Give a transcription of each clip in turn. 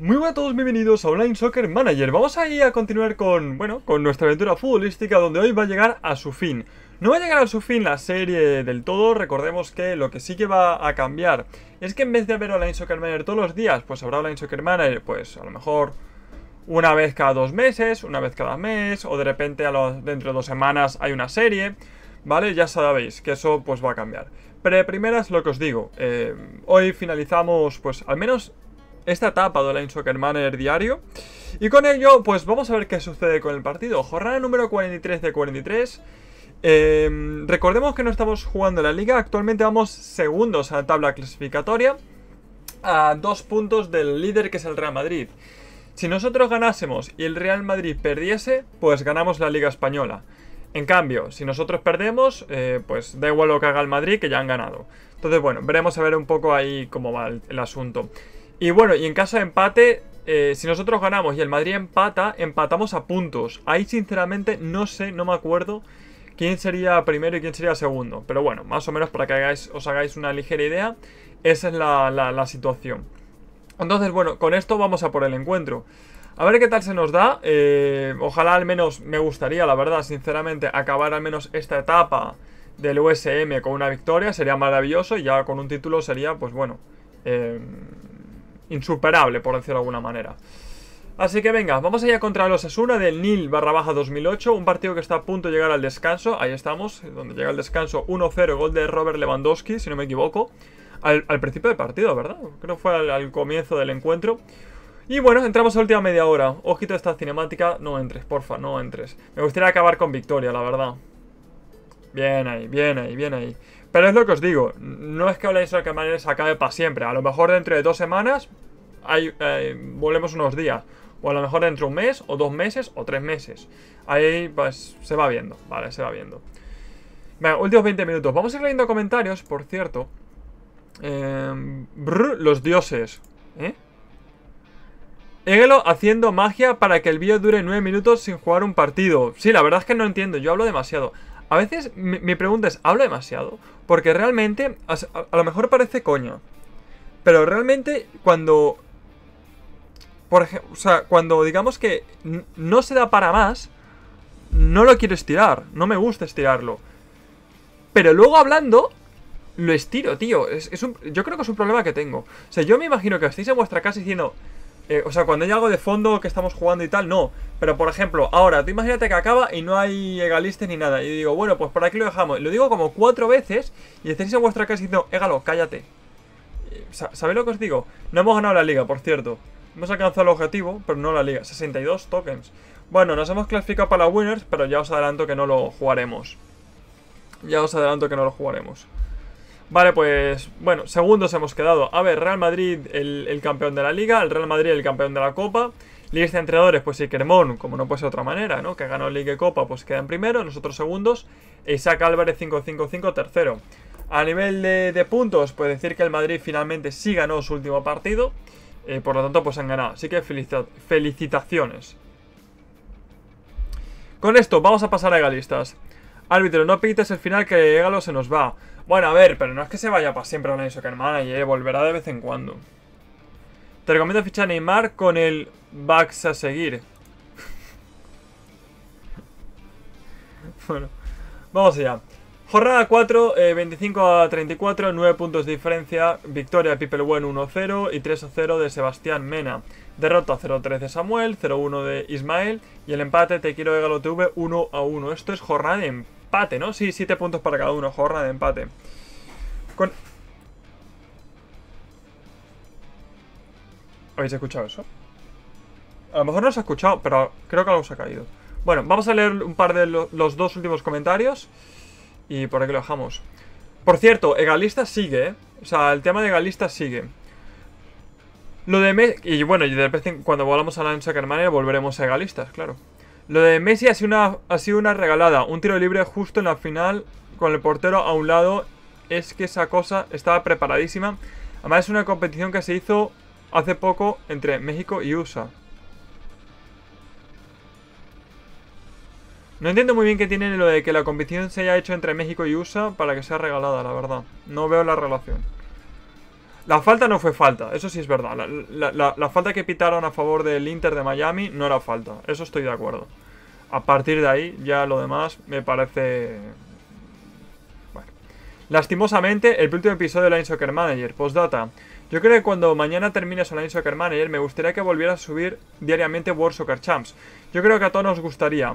Muy buenas a todos, bienvenidos a Online Soccer Manager. Vamos ahí a continuar con, bueno, con nuestra aventura futbolística donde hoy va a llegar a su fin. No va a llegar a su fin la serie del todo, recordemos que lo que sí que va a cambiar es que en vez de haber Online Soccer Manager todos los días, pues habrá Online Soccer Manager, pues a lo mejor una vez cada dos meses, una vez cada mes, o de repente a los, dentro de dos semanas hay una serie, ¿vale? Ya sabéis que eso pues va a cambiar. Pero primero es lo que os digo, eh, hoy finalizamos pues al menos esta etapa de Line Soccer Manager diario. Y con ello, pues vamos a ver qué sucede con el partido. Jornada número 43 de 43. Em, recordemos que no estamos jugando la liga, actualmente vamos segundos a la tabla clasificatoria, a dos puntos del líder que es el Real Madrid. Si nosotros ganásemos y el Real Madrid perdiese, pues ganamos la liga española. En cambio, si nosotros perdemos, eh, pues da igual lo que haga el Madrid, que ya han ganado. Entonces, bueno, veremos a ver un poco ahí cómo va el asunto. Y bueno, y en caso de empate, eh, si nosotros ganamos y el Madrid empata, empatamos a puntos. Ahí sinceramente no sé, no me acuerdo quién sería primero y quién sería segundo. Pero bueno, más o menos para que hagáis, os hagáis una ligera idea, esa es la, situación. Entonces bueno, con esto vamos a por el encuentro. A ver qué tal se nos da. Eh, ojalá al menos me gustaría, la verdad, sinceramente, acabar al menos esta etapa del USM con una victoria. Sería maravilloso y ya con un título sería, pues bueno, eh, insuperable, por decirlo de alguna manera. Así que venga, vamos allá contra los Asuna del Nil barra baja 2008, un partido que está a punto de llegar al descanso, ahí estamos, donde llega el descanso 1-0, gol de Robert Lewandowski, si no me equivoco, al, principio del partido, ¿verdad? Creo que fue al, comienzo del encuentro. Y bueno, entramos a la última media hora, ojito a esta cinemática, no entres, porfa, no entres. Me gustaría acabar con victoria, la verdad. Bien ahí, bien ahí, bien ahí. Pero es lo que os digo, no es que la que Manager se acabe para siempre. A lo mejor dentro de dos semanas eh, volvemos unos días. O a lo mejor dentro de un mes, o dos meses, o tres meses. Ahí pues se va viendo, vale, se va viendo. Venga, últimos 20 minutos. Vamos a ir leyendo comentarios, por cierto. Em, los dioses. ¿Eh? Egelo haciendo magia para que el vídeo dure 9 minutos sin jugar un partido. Sí, la verdad es que no entiendo, yo hablo demasiado a veces mi, pregunta es, ¿hablo demasiado? Porque realmente, a, lo mejor parece coño Pero realmente cuando... Por o sea, cuando digamos que no se da para más, no lo quiero estirar, no me gusta estirarlo. Pero luego hablando, lo estiro, tío. Es, un, yo creo que es un problema que tengo. O sea, yo me imagino que estáis en vuestra casa diciendo, eh, o sea, cuando hay algo de fondo que estamos jugando y tal, no. Pero por ejemplo, ahora, tú imagínate que acaba y no hay egalistes ni nada. Y digo, bueno, pues por aquí lo dejamos. Lo digo como cuatro veces y decís en vuestra casa diciendo, égalo, cállate. Eh, ¿Sabéis lo que os digo? No hemos ganado la liga, por cierto. Hemos alcanzado el objetivo, pero no la liga. 62 tokens. Bueno, nos hemos clasificado para la Winners, pero ya os adelanto que no lo jugaremos. Ya os adelanto que no lo jugaremos. Vale, pues bueno, segundos hemos quedado. A ver, Real Madrid el, campeón de la liga, el Real Madrid el campeón de la copa. Liga de entrenadores, pues sí, Cremón, como no puede ser de otra manera, ¿no? Que ganó Liga y Copa, pues queda en primero, nosotros segundos. Isaac Álvarez 5-5-5 tercero. A nivel de, puntos, puede decir que el Madrid finalmente sí ganó su último partido. Eh, por lo tanto, pues han ganado. Así que felicitaciones. Con esto, vamos a pasar a galistas. Árbitro, no pites el final que Egalo se nos va. Bueno, a ver, pero no es que se vaya para siempre una Soccer Manager, eh, volverá de vez en cuando. Te recomiendo fichar a Neymar con el Bax a seguir. bueno, vamos allá. Jornada 4, 25 eh, a 34, 9 puntos de diferencia. Victoria de Bueno 1-0 y 3-0 de Sebastián Mena. Derrota 0-3 de Samuel, 0-1 de Ismael y el empate Te quiero Egalo TV 1-1. Esto es jornada de empate, ¿no? Sí, 7 puntos para cada uno, jornada de empate. ¿Habéis escuchado eso? A lo mejor no se ha escuchado, pero creo que algo se ha caído. Bueno, vamos a leer un par de los dos últimos comentarios. Y por aquí lo dejamos. Por cierto, Egalista sigue, ¿eh? O sea, el tema de Egalista sigue. Lo de... y bueno, y de repente cuando volvamos a la carmania volveremos a Egalistas, claro. Lo de Messi ha sido, una, regalada. Un tiro libre justo en la final con el portero a un lado. Es que esa cosa estaba preparadísima. Además es una competición que se hizo hace poco entre México y USA. No entiendo muy bien qué tiene lo de que la competición se haya hecho entre México y USA para que sea regalada, la verdad. No veo la relación. La falta no fue falta, eso sí es verdad. La, falta que pitaron a favor del Inter de Miami no era falta, eso estoy de acuerdo. A partir de ahí, ya lo demás me parece... Bueno. Lastimosamente, el último episodio de Line Soccer Manager, postdata. Yo creo que cuando mañana termines Line Soccer Manager, me gustaría que volviera a subir diariamente World Soccer Champs. Yo creo que a todos nos gustaría.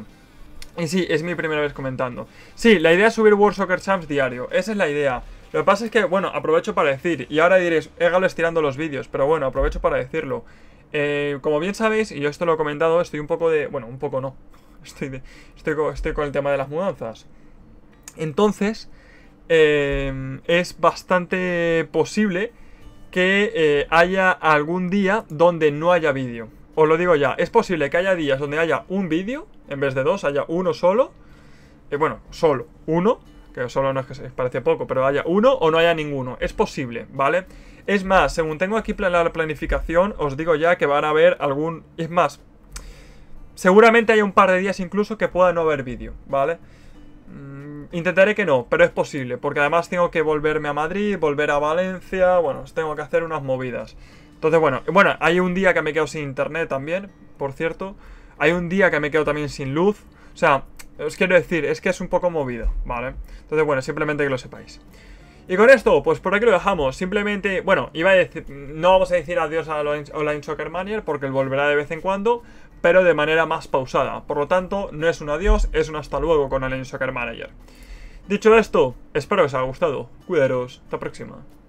Y sí, es mi primera vez comentando. Sí, la idea es subir World Soccer Champs diario, esa es la idea. Lo que pasa es que, bueno, aprovecho para decir, y ahora diréis, égalo eh, estirando los vídeos, pero bueno, aprovecho para decirlo. Eh, como bien sabéis, y yo esto lo he comentado, estoy un poco de... Bueno, un poco no. Estoy, estoy, con, el tema de las mudanzas. Entonces, eh, es bastante posible que haya algún día donde no haya vídeo. Os lo digo ya, es posible que haya días donde haya un vídeo, en vez de dos, haya uno solo. bueno, solo, uno que solo no es que se parece poco, pero haya uno o no haya ninguno. Es posible, ¿vale? Es más, según tengo aquí la planificación, os digo ya que van a haber algún... Es más, seguramente hay un par de días incluso que pueda no haber vídeo, ¿vale? Mm, intentaré que no, pero es posible, porque además tengo que volverme a Madrid, volver a Valencia, bueno, tengo que hacer unas movidas. Entonces, bueno, bueno, hay un día que me quedo sin internet también, por cierto. Hay un día que me quedo también sin luz. O sea, os quiero decir, es que es un poco movido, ¿vale? Entonces, bueno, simplemente que lo sepáis. Y con esto, pues por aquí lo dejamos. Simplemente, bueno, iba a decir, no vamos a decir adiós a Online Soccer Manager porque él volverá de vez en cuando, pero de manera más pausada. Por lo tanto, no es un adiós, es un hasta luego con Online Soccer Manager. Dicho esto, espero que os haya gustado. Cuidaros, hasta la próxima.